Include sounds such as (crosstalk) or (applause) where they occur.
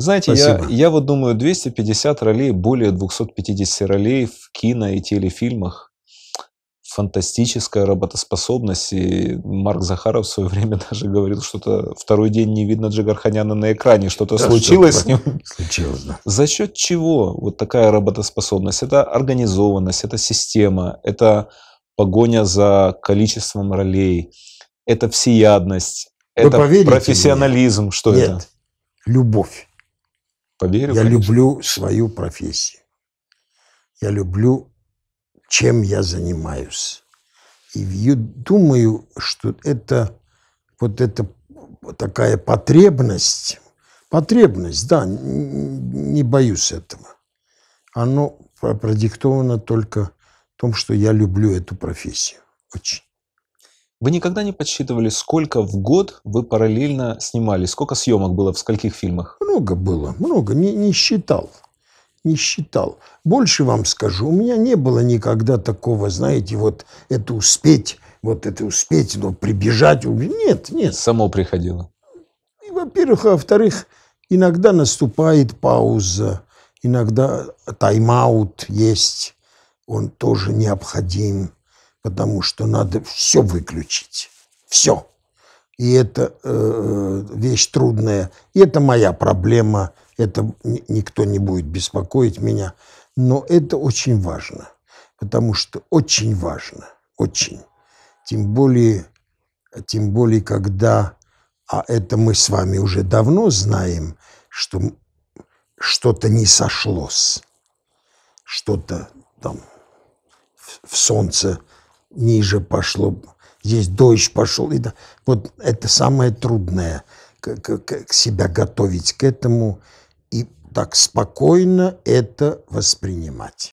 Знаете, я, я вот думаю, 250 ролей, более 250 ролей в кино и телефильмах. Фантастическая работоспособность. И Марк Захаров в свое время (laughs) даже говорил, что-то второй день не видно Джигарханяна на экране, что-то да, случилось что с ним. (laughs) Случилось, да. За счет чего вот такая работоспособность? Это организованность, это система, это погоня за количеством ролей, это всеядность, Вы это профессионализм. Мне? Что Нет, это? Любовь. Поверил, я конечно. люблю свою профессию. Я люблю, чем я занимаюсь. И думаю, что это вот эта такая потребность, потребность, да, не боюсь этого. Оно продиктовано только том, что я люблю эту профессию. Очень. Вы никогда не подсчитывали, сколько в год вы параллельно снимали? Сколько съемок было в скольких фильмах? Много было, много. Не, не считал. Не считал. Больше вам скажу, у меня не было никогда такого, знаете, вот это успеть, вот это успеть, но прибежать. Нет, нет. Само приходило. И, во-первых, а во-вторых, иногда наступает пауза, иногда тайм-аут есть, он тоже необходим потому что надо все выключить. Все. И это э, вещь трудная. И это моя проблема. Это никто не будет беспокоить меня. Но это очень важно. Потому что очень важно. Очень. Тем более, тем более, когда, а это мы с вами уже давно знаем, что что-то не сошлось. Что-то там в солнце ниже пошло, здесь дождь пошел. И да, вот это самое трудное, как, как себя готовить к этому и так спокойно это воспринимать.